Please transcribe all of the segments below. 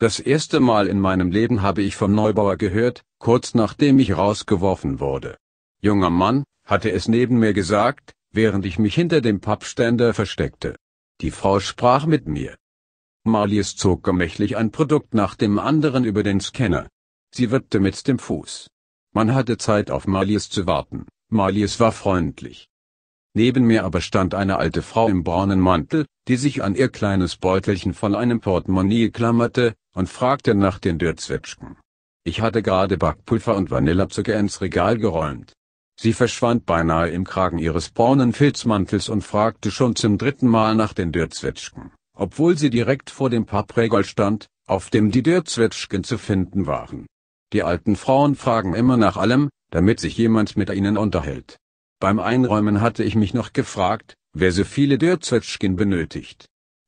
Das erste Mal in meinem Leben habe ich vom Neubauer gehört, kurz nachdem ich rausgeworfen wurde. Junger Mann, hatte es neben mir gesagt, während ich mich hinter dem Pappständer versteckte. Die Frau sprach mit mir. Marlies zog gemächlich ein Produkt nach dem anderen über den Scanner. Sie wippte mit dem Fuß. Man hatte Zeit auf Marlies zu warten. Marlies war freundlich. Neben mir aber stand eine alte Frau im braunen Mantel, die sich an ihr kleines Beutelchen von einem Portemonnaie klammerte, und fragte nach den Dürrzwetschgen. Ich hatte gerade Backpulver und Vanillezucker ins Regal geräumt. Sie verschwand beinahe im Kragen ihres braunen Filzmantels und fragte schon zum dritten Mal nach den Dürrzwetschgen, obwohl sie direkt vor dem Pappregel stand, auf dem die Dürrzwetschgen zu finden waren. Die alten Frauen fragen immer nach allem, damit sich jemand mit ihnen unterhält. Beim Einräumen hatte ich mich noch gefragt, wer so viele Dürzwetschgen benötigt.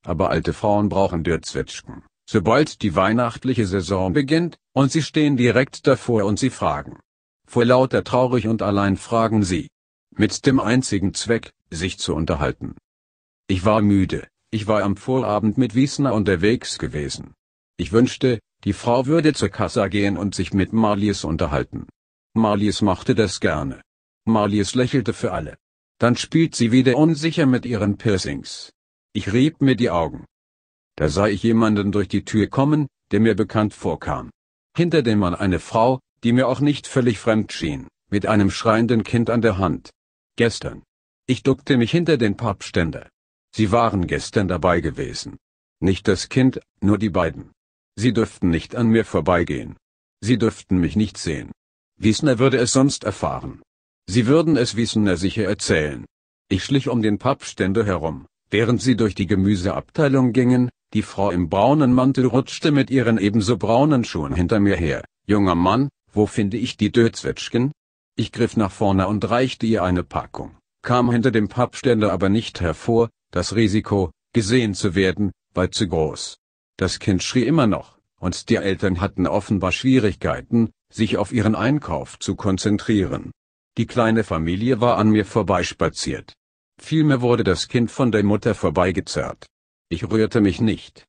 Aber alte Frauen brauchen Dürzwetschgen sobald die weihnachtliche Saison beginnt, und sie stehen direkt davor und sie fragen. Vor lauter traurig und allein fragen sie. Mit dem einzigen Zweck, sich zu unterhalten. Ich war müde, ich war am Vorabend mit Wiesner unterwegs gewesen. Ich wünschte, die Frau würde zur Kassa gehen und sich mit Marlies unterhalten. Marlies machte das gerne. Marlies lächelte für alle. Dann spielt sie wieder unsicher mit ihren Piercings. Ich rieb mir die Augen. Da sah ich jemanden durch die Tür kommen, der mir bekannt vorkam. Hinter dem Mann eine Frau, die mir auch nicht völlig fremd schien, mit einem schreienden Kind an der Hand. Gestern. Ich duckte mich hinter den Papständer. Sie waren gestern dabei gewesen. Nicht das Kind, nur die beiden. Sie dürften nicht an mir vorbeigehen. Sie dürften mich nicht sehen. Wiesner würde es sonst erfahren. Sie würden es Wiesner sicher erzählen. Ich schlich um den Papständer herum. Während sie durch die Gemüseabteilung gingen, die Frau im braunen Mantel rutschte mit ihren ebenso braunen Schuhen hinter mir her. Junger Mann, wo finde ich die Dözwetschgen? Ich griff nach vorne und reichte ihr eine Packung, kam hinter dem Pappständer aber nicht hervor, das Risiko, gesehen zu werden, war zu groß. Das Kind schrie immer noch, und die Eltern hatten offenbar Schwierigkeiten, sich auf ihren Einkauf zu konzentrieren. Die kleine Familie war an mir vorbeispaziert. Vielmehr wurde das Kind von der Mutter vorbeigezerrt. Ich rührte mich nicht.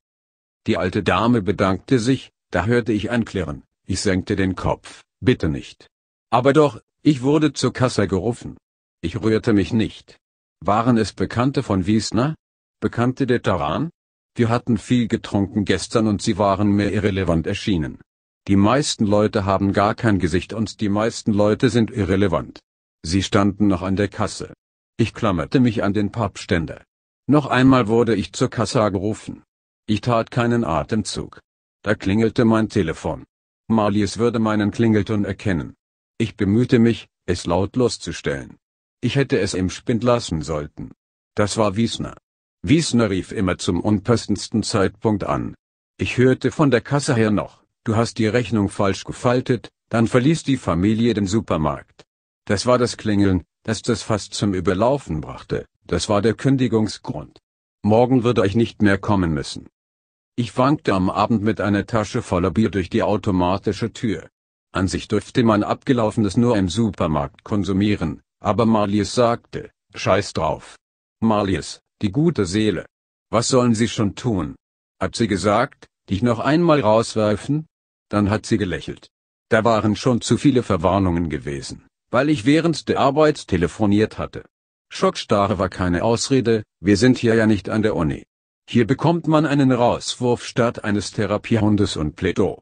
Die alte Dame bedankte sich, da hörte ich ein Klirren, ich senkte den Kopf, bitte nicht. Aber doch, ich wurde zur Kasse gerufen. Ich rührte mich nicht. Waren es Bekannte von Wiesner? Bekannte der Taran? Wir hatten viel getrunken gestern und sie waren mir irrelevant erschienen. Die meisten Leute haben gar kein Gesicht und die meisten Leute sind irrelevant. Sie standen noch an der Kasse. Ich klammerte mich an den Pappständer. Noch einmal wurde ich zur Kassa gerufen. Ich tat keinen Atemzug. Da klingelte mein Telefon. Marlies würde meinen Klingelton erkennen. Ich bemühte mich, es lautlos zu stellen. Ich hätte es im Spind lassen sollten. Das war Wiesner. Wiesner rief immer zum unpassendsten Zeitpunkt an. Ich hörte von der Kasse her noch, du hast die Rechnung falsch gefaltet, dann verließ die Familie den Supermarkt. Das war das Klingeln, das das fast zum Überlaufen brachte, das war der Kündigungsgrund. Morgen wird euch nicht mehr kommen müssen. Ich wankte am Abend mit einer Tasche voller Bier durch die automatische Tür. An sich dürfte man abgelaufenes nur im Supermarkt konsumieren, aber Marlies sagte, scheiß drauf. Marlies, die gute Seele. Was sollen sie schon tun? Hat sie gesagt, dich noch einmal rauswerfen? Dann hat sie gelächelt. Da waren schon zu viele Verwarnungen gewesen weil ich während der Arbeit telefoniert hatte. Schockstarre war keine Ausrede, wir sind hier ja nicht an der Uni. Hier bekommt man einen Rauswurf statt eines Therapiehundes und Plädoyer.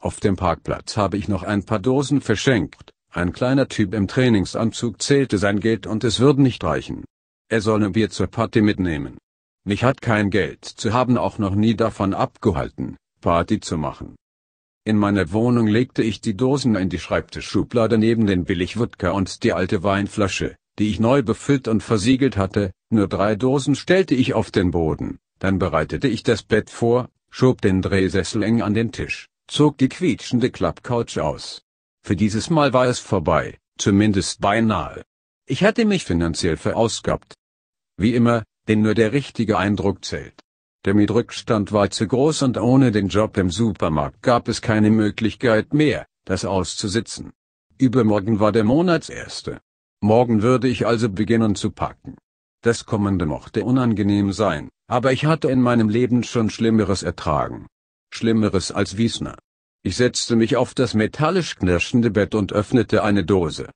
Auf dem Parkplatz habe ich noch ein paar Dosen verschenkt, ein kleiner Typ im Trainingsanzug zählte sein Geld und es würde nicht reichen. Er solle Bier zur Party mitnehmen. Mich hat kein Geld zu haben auch noch nie davon abgehalten, Party zu machen. In meiner Wohnung legte ich die Dosen in die Schreibtischschublade neben den Billigwodka und die alte Weinflasche, die ich neu befüllt und versiegelt hatte, nur drei Dosen stellte ich auf den Boden, dann bereitete ich das Bett vor, schob den Drehsessel eng an den Tisch, zog die quietschende Klappcouch aus. Für dieses Mal war es vorbei, zumindest beinahe. Ich hatte mich finanziell verausgabt. Wie immer, denn nur der richtige Eindruck zählt. Der Mietrückstand war zu groß und ohne den Job im Supermarkt gab es keine Möglichkeit mehr, das auszusitzen. Übermorgen war der Monatserste. Morgen würde ich also beginnen zu packen. Das kommende mochte unangenehm sein, aber ich hatte in meinem Leben schon Schlimmeres ertragen. Schlimmeres als Wiesner. Ich setzte mich auf das metallisch knirschende Bett und öffnete eine Dose.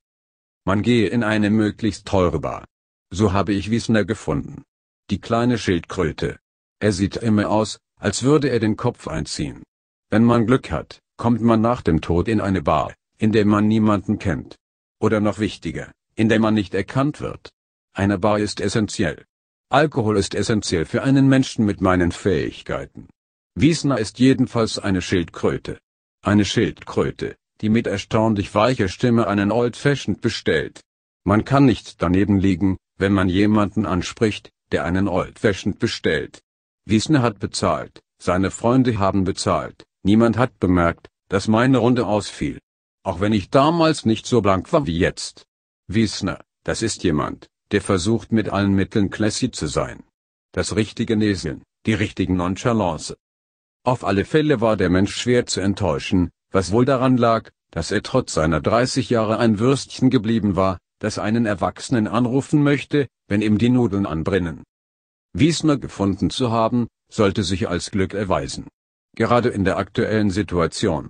Man gehe in eine möglichst teure Bar. So habe ich Wiesner gefunden. Die kleine Schildkröte, er sieht immer aus, als würde er den Kopf einziehen. Wenn man Glück hat, kommt man nach dem Tod in eine Bar, in der man niemanden kennt. Oder noch wichtiger, in der man nicht erkannt wird. Eine Bar ist essentiell. Alkohol ist essentiell für einen Menschen mit meinen Fähigkeiten. Wiesner ist jedenfalls eine Schildkröte. Eine Schildkröte, die mit erstaunlich weicher Stimme einen Old Fashioned bestellt. Man kann nicht daneben liegen, wenn man jemanden anspricht, der einen Old Fashioned bestellt. Wiesner hat bezahlt, seine Freunde haben bezahlt, niemand hat bemerkt, dass meine Runde ausfiel. Auch wenn ich damals nicht so blank war wie jetzt. Wiesner, das ist jemand, der versucht mit allen Mitteln classy zu sein. Das richtige Näseln, die richtigen Nonchalance. Auf alle Fälle war der Mensch schwer zu enttäuschen, was wohl daran lag, dass er trotz seiner 30 Jahre ein Würstchen geblieben war, das einen Erwachsenen anrufen möchte, wenn ihm die Nudeln anbrennen. Wiesner gefunden zu haben, sollte sich als Glück erweisen. Gerade in der aktuellen Situation.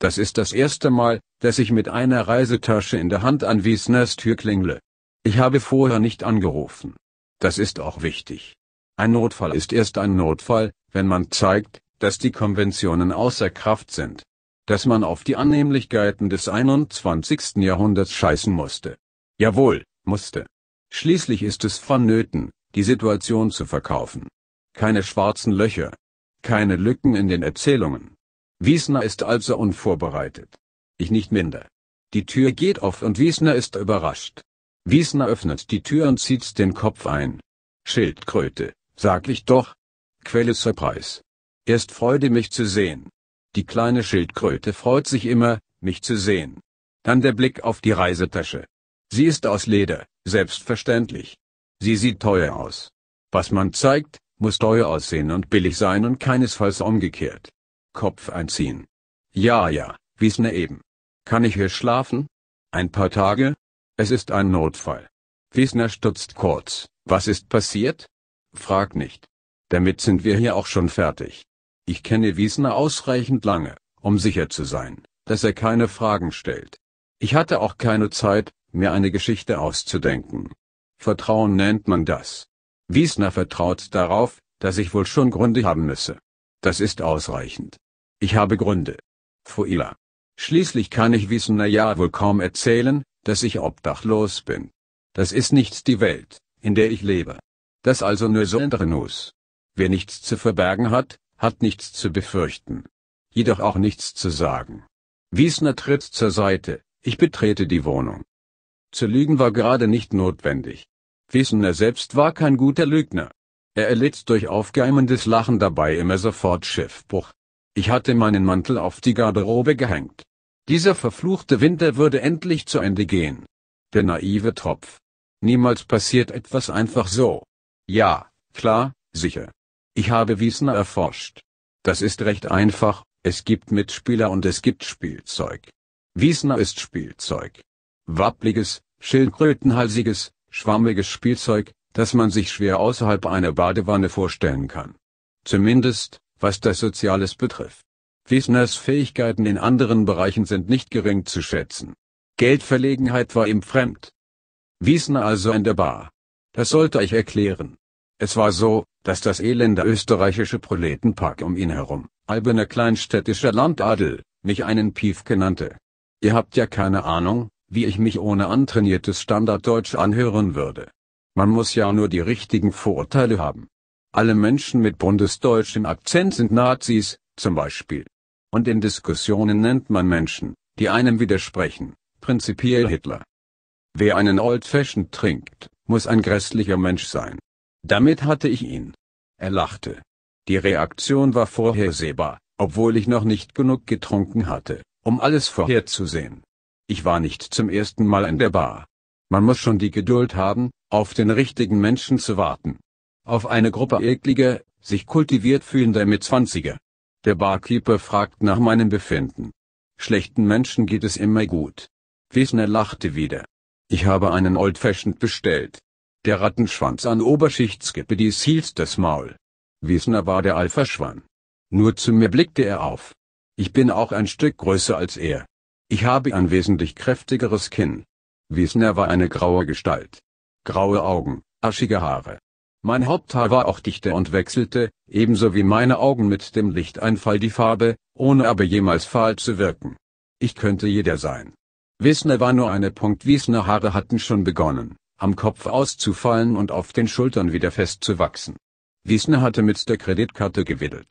Das ist das erste Mal, dass ich mit einer Reisetasche in der Hand an Wiesners Tür klingle. Ich habe vorher nicht angerufen. Das ist auch wichtig. Ein Notfall ist erst ein Notfall, wenn man zeigt, dass die Konventionen außer Kraft sind. Dass man auf die Annehmlichkeiten des 21. Jahrhunderts scheißen musste. Jawohl, musste. Schließlich ist es vonnöten, die Situation zu verkaufen. Keine schwarzen Löcher. Keine Lücken in den Erzählungen. Wiesner ist also unvorbereitet. Ich nicht minder. Die Tür geht auf und Wiesner ist überrascht. Wiesner öffnet die Tür und zieht den Kopf ein. Schildkröte, sag ich doch. Quelle Surprise. Erst Freude mich zu sehen. Die kleine Schildkröte freut sich immer, mich zu sehen. Dann der Blick auf die Reisetasche. Sie ist aus Leder, selbstverständlich. Sie sieht teuer aus. Was man zeigt, muss teuer aussehen und billig sein und keinesfalls umgekehrt. Kopf einziehen. Ja, ja, Wiesner eben. Kann ich hier schlafen? Ein paar Tage? Es ist ein Notfall. Wiesner stutzt kurz. Was ist passiert? Frag nicht. Damit sind wir hier auch schon fertig. Ich kenne Wiesner ausreichend lange, um sicher zu sein, dass er keine Fragen stellt. Ich hatte auch keine Zeit, mir eine Geschichte auszudenken. Vertrauen nennt man das. Wiesner vertraut darauf, dass ich wohl schon Gründe haben müsse. Das ist ausreichend. Ich habe Gründe. Fuila. Schließlich kann ich Wiesner ja wohl kaum erzählen, dass ich obdachlos bin. Das ist nicht die Welt, in der ich lebe. Das also nur so andere News. Wer nichts zu verbergen hat, hat nichts zu befürchten. Jedoch auch nichts zu sagen. Wiesner tritt zur Seite, ich betrete die Wohnung. Zu lügen war gerade nicht notwendig. Gleason selbst war kein guter Lügner. Er erlitt durch aufgeimendes Lachen dabei immer sofort Schiffbruch. Ich hatte meinen Mantel auf die Garderobe gehängt. Dieser verfluchte Winter würde endlich zu Ende gehen. Der naive Tropf. Niemals passiert etwas einfach so. Ja, klar, sicher. Ich habe Wiesner erforscht. Das ist recht einfach, es gibt Mitspieler und es gibt Spielzeug. Wiesner ist Spielzeug. Wappliges, schildkrötenhalsiges, schwammiges Spielzeug, das man sich schwer außerhalb einer Badewanne vorstellen kann. Zumindest, was das Soziales betrifft. Wiesners Fähigkeiten in anderen Bereichen sind nicht gering zu schätzen. Geldverlegenheit war ihm fremd. Wiesner also in der Bar. Das sollte ich erklären. Es war so, dass das elende österreichische Proletenpark um ihn herum, alberner kleinstädtischer Landadel, mich einen Piefke nannte. Ihr habt ja keine Ahnung, wie ich mich ohne antrainiertes Standarddeutsch anhören würde. Man muss ja nur die richtigen Vorurteile haben. Alle Menschen mit bundesdeutschem Akzent sind Nazis, zum Beispiel. Und in Diskussionen nennt man Menschen, die einem widersprechen, prinzipiell Hitler. Wer einen Old Fashioned trinkt, muss ein grässlicher Mensch sein. Damit hatte ich ihn. Er lachte. Die Reaktion war vorhersehbar, obwohl ich noch nicht genug getrunken hatte, um alles vorherzusehen. Ich war nicht zum ersten Mal in der Bar. Man muss schon die Geduld haben, auf den richtigen Menschen zu warten. Auf eine Gruppe ekliger, sich kultiviert fühlender Mitzwanziger. Der Barkeeper fragt nach meinem Befinden. Schlechten Menschen geht es immer gut. Wiesner lachte wieder. Ich habe einen Old Fashioned bestellt. Der Rattenschwanz an Oberschichtskippe dies hielt das Maul. Wiesner war der alpha Alphaschwan. Nur zu mir blickte er auf. Ich bin auch ein Stück größer als er. Ich habe ein wesentlich kräftigeres Kinn. Wiesner war eine graue Gestalt. Graue Augen, aschige Haare. Mein Haupthaar war auch dichter und wechselte, ebenso wie meine Augen mit dem Lichteinfall die Farbe, ohne aber jemals fahl zu wirken. Ich könnte jeder sein. Wiesner war nur eine Punkt Wiesner Haare hatten schon begonnen, am Kopf auszufallen und auf den Schultern wieder festzuwachsen. Wiesner hatte mit der Kreditkarte gewiddelt.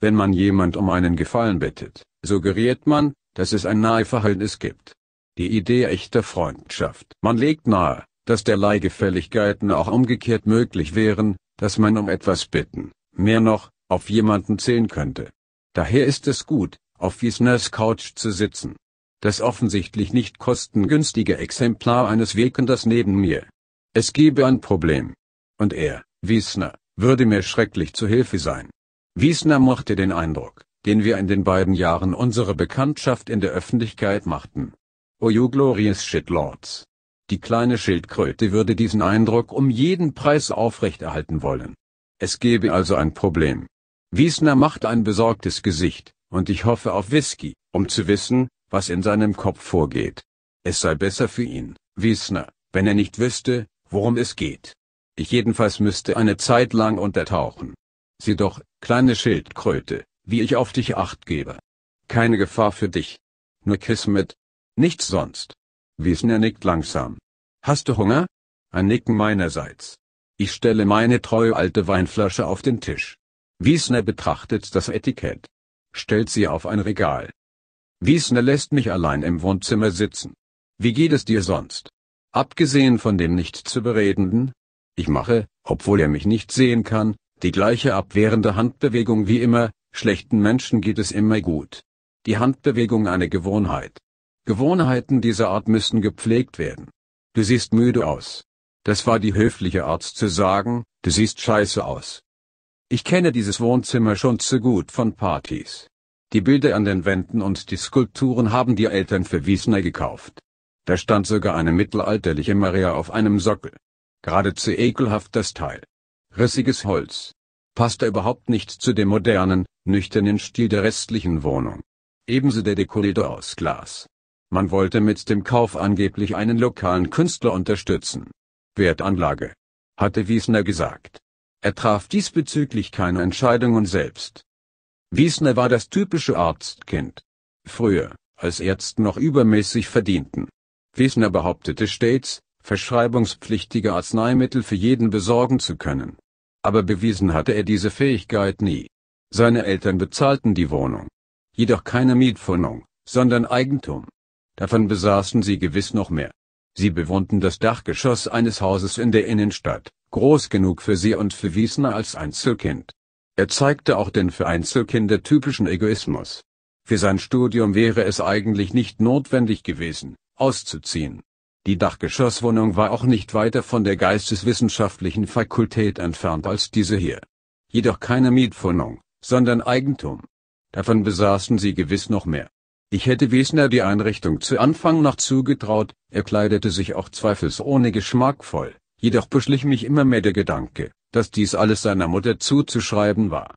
Wenn man jemand um einen Gefallen bittet, suggeriert man, dass es ein Naheverhältnis gibt. Die Idee echter Freundschaft. Man legt nahe, dass derlei Gefälligkeiten auch umgekehrt möglich wären, dass man um etwas bitten, mehr noch, auf jemanden zählen könnte. Daher ist es gut, auf Wiesners Couch zu sitzen. Das offensichtlich nicht kostengünstige Exemplar eines Wirkenders neben mir. Es gebe ein Problem. Und er, Wiesner, würde mir schrecklich zu Hilfe sein. Wiesner mochte den Eindruck, den wir in den beiden Jahren unserer Bekanntschaft in der Öffentlichkeit machten. Oh you glorious shit lords. Die kleine Schildkröte würde diesen Eindruck um jeden Preis aufrechterhalten wollen. Es gäbe also ein Problem. Wiesner macht ein besorgtes Gesicht, und ich hoffe auf Whisky, um zu wissen, was in seinem Kopf vorgeht. Es sei besser für ihn, Wiesner, wenn er nicht wüsste, worum es geht. Ich jedenfalls müsste eine Zeit lang untertauchen. Sie doch, kleine Schildkröte, wie ich auf dich acht gebe. Keine Gefahr für dich. Nur Kiss mit. Nichts sonst. Wiesner nickt langsam. Hast du Hunger? Ein Nicken meinerseits. Ich stelle meine treue alte Weinflasche auf den Tisch. Wiesner betrachtet das Etikett. Stellt sie auf ein Regal. Wiesner lässt mich allein im Wohnzimmer sitzen. Wie geht es dir sonst? Abgesehen von dem nicht zu beredenden? Ich mache, obwohl er mich nicht sehen kann, die gleiche abwehrende Handbewegung wie immer, Schlechten Menschen geht es immer gut. Die Handbewegung eine Gewohnheit. Gewohnheiten dieser Art müssen gepflegt werden. Du siehst müde aus. Das war die höfliche Art zu sagen, du siehst scheiße aus. Ich kenne dieses Wohnzimmer schon zu gut von Partys. Die Bilder an den Wänden und die Skulpturen haben die Eltern für Wiesner gekauft. Da stand sogar eine mittelalterliche Maria auf einem Sockel. Geradezu ekelhaft das Teil. Rissiges Holz, passte überhaupt nicht zu dem modernen, nüchternen Stil der restlichen Wohnung. Ebenso der Dekorator aus Glas. Man wollte mit dem Kauf angeblich einen lokalen Künstler unterstützen. Wertanlage. Hatte Wiesner gesagt. Er traf diesbezüglich keine Entscheidungen selbst. Wiesner war das typische Arztkind. Früher, als Ärzte noch übermäßig verdienten. Wiesner behauptete stets, verschreibungspflichtige Arzneimittel für jeden besorgen zu können aber bewiesen hatte er diese Fähigkeit nie. Seine Eltern bezahlten die Wohnung. Jedoch keine Mietwohnung, sondern Eigentum. Davon besaßen sie gewiss noch mehr. Sie bewohnten das Dachgeschoss eines Hauses in der Innenstadt, groß genug für sie und für Wiesner als Einzelkind. Er zeigte auch den für Einzelkinder typischen Egoismus. Für sein Studium wäre es eigentlich nicht notwendig gewesen, auszuziehen. Die Dachgeschosswohnung war auch nicht weiter von der Geisteswissenschaftlichen Fakultät entfernt als diese hier. Jedoch keine Mietwohnung, sondern Eigentum. Davon besaßen sie gewiss noch mehr. Ich hätte Wiesner die Einrichtung zu Anfang noch zugetraut, er kleidete sich auch zweifelsohne geschmackvoll, jedoch beschlich mich immer mehr der Gedanke, dass dies alles seiner Mutter zuzuschreiben war.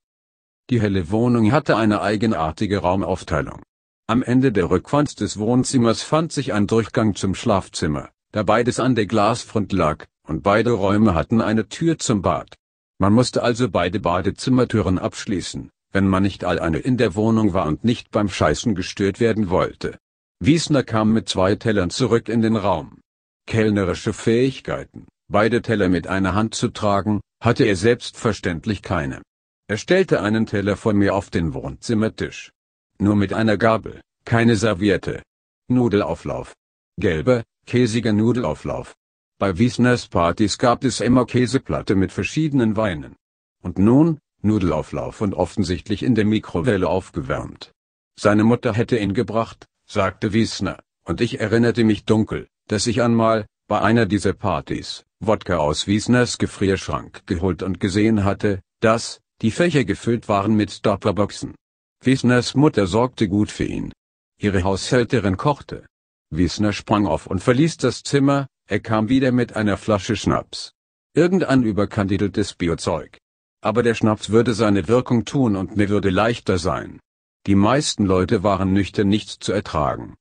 Die helle Wohnung hatte eine eigenartige Raumaufteilung. Am Ende der Rückwand des Wohnzimmers fand sich ein Durchgang zum Schlafzimmer, da beides an der Glasfront lag, und beide Räume hatten eine Tür zum Bad. Man musste also beide Badezimmertüren abschließen, wenn man nicht alleine in der Wohnung war und nicht beim Scheißen gestört werden wollte. Wiesner kam mit zwei Tellern zurück in den Raum. Kellnerische Fähigkeiten, beide Teller mit einer Hand zu tragen, hatte er selbstverständlich keine. Er stellte einen Teller von mir auf den Wohnzimmertisch. Nur mit einer Gabel, keine Serviette. Nudelauflauf. Gelber, käsiger Nudelauflauf. Bei Wiesners Partys gab es immer Käseplatte mit verschiedenen Weinen. Und nun, Nudelauflauf und offensichtlich in der Mikrowelle aufgewärmt. Seine Mutter hätte ihn gebracht, sagte Wiesner, und ich erinnerte mich dunkel, dass ich einmal, bei einer dieser Partys, Wodka aus Wiesners Gefrierschrank geholt und gesehen hatte, dass, die Fächer gefüllt waren mit Stopperboxen. Wiesners Mutter sorgte gut für ihn. Ihre Haushälterin kochte. Wiesner sprang auf und verließ das Zimmer, er kam wieder mit einer Flasche Schnaps. Irgendein überkandideltes Biozeug. Aber der Schnaps würde seine Wirkung tun und mir würde leichter sein. Die meisten Leute waren nüchtern nichts zu ertragen.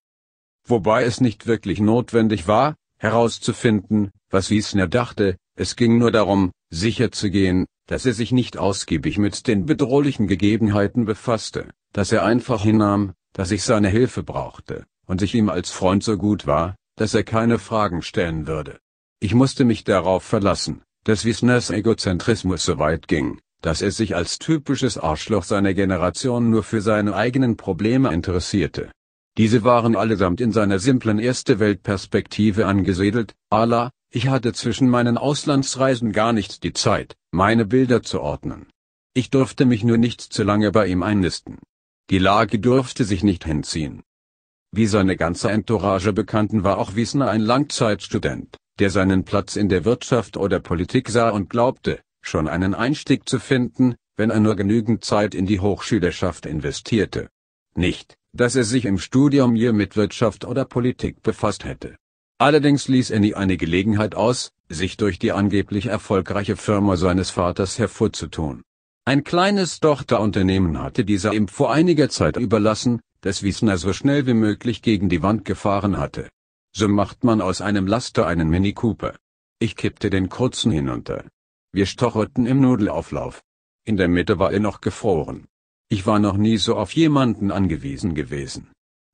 Wobei es nicht wirklich notwendig war, herauszufinden, was Wiesner dachte, es ging nur darum, sicher zu gehen, dass er sich nicht ausgiebig mit den bedrohlichen Gegebenheiten befasste, dass er einfach hinnahm, dass ich seine Hilfe brauchte, und sich ihm als Freund so gut war, dass er keine Fragen stellen würde. Ich musste mich darauf verlassen, dass Wiesners Egozentrismus so weit ging, dass er sich als typisches Arschloch seiner Generation nur für seine eigenen Probleme interessierte. Diese waren allesamt in seiner simplen Erste-Welt-Perspektive angesiedelt, ala, ich hatte zwischen meinen Auslandsreisen gar nicht die Zeit, meine Bilder zu ordnen. Ich durfte mich nur nicht zu lange bei ihm einnisten. Die Lage durfte sich nicht hinziehen. Wie seine ganze Entourage bekannten war auch Wiesner ein Langzeitstudent, der seinen Platz in der Wirtschaft oder Politik sah und glaubte, schon einen Einstieg zu finden, wenn er nur genügend Zeit in die Hochschülerschaft investierte. Nicht, dass er sich im Studium je mit Wirtschaft oder Politik befasst hätte. Allerdings ließ er nie eine Gelegenheit aus, sich durch die angeblich erfolgreiche Firma seines Vaters hervorzutun. Ein kleines Tochterunternehmen hatte dieser ihm vor einiger Zeit überlassen, das Wiesner so schnell wie möglich gegen die Wand gefahren hatte. So macht man aus einem Laster einen Mini Cooper. Ich kippte den kurzen hinunter. Wir stocherten im Nudelauflauf. In der Mitte war er noch gefroren. Ich war noch nie so auf jemanden angewiesen gewesen.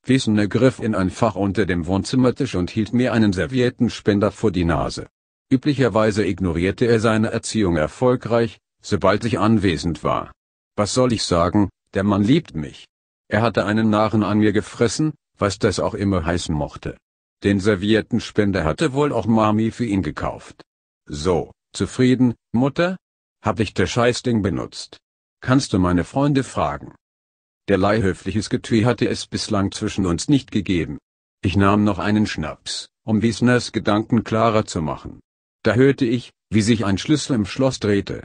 Wiesner griff in ein Fach unter dem Wohnzimmertisch und hielt mir einen Serviettenspender vor die Nase. Üblicherweise ignorierte er seine Erziehung erfolgreich, sobald ich anwesend war. Was soll ich sagen, der Mann liebt mich. Er hatte einen Narren an mir gefressen, was das auch immer heißen mochte. Den Serviettenspender hatte wohl auch Mami für ihn gekauft. So, zufrieden, Mutter? Hab ich der Scheißding benutzt. Kannst du meine Freunde fragen? Derlei höfliches Getue hatte es bislang zwischen uns nicht gegeben. Ich nahm noch einen Schnaps, um Wiesners Gedanken klarer zu machen da hörte ich, wie sich ein Schlüssel im Schloss drehte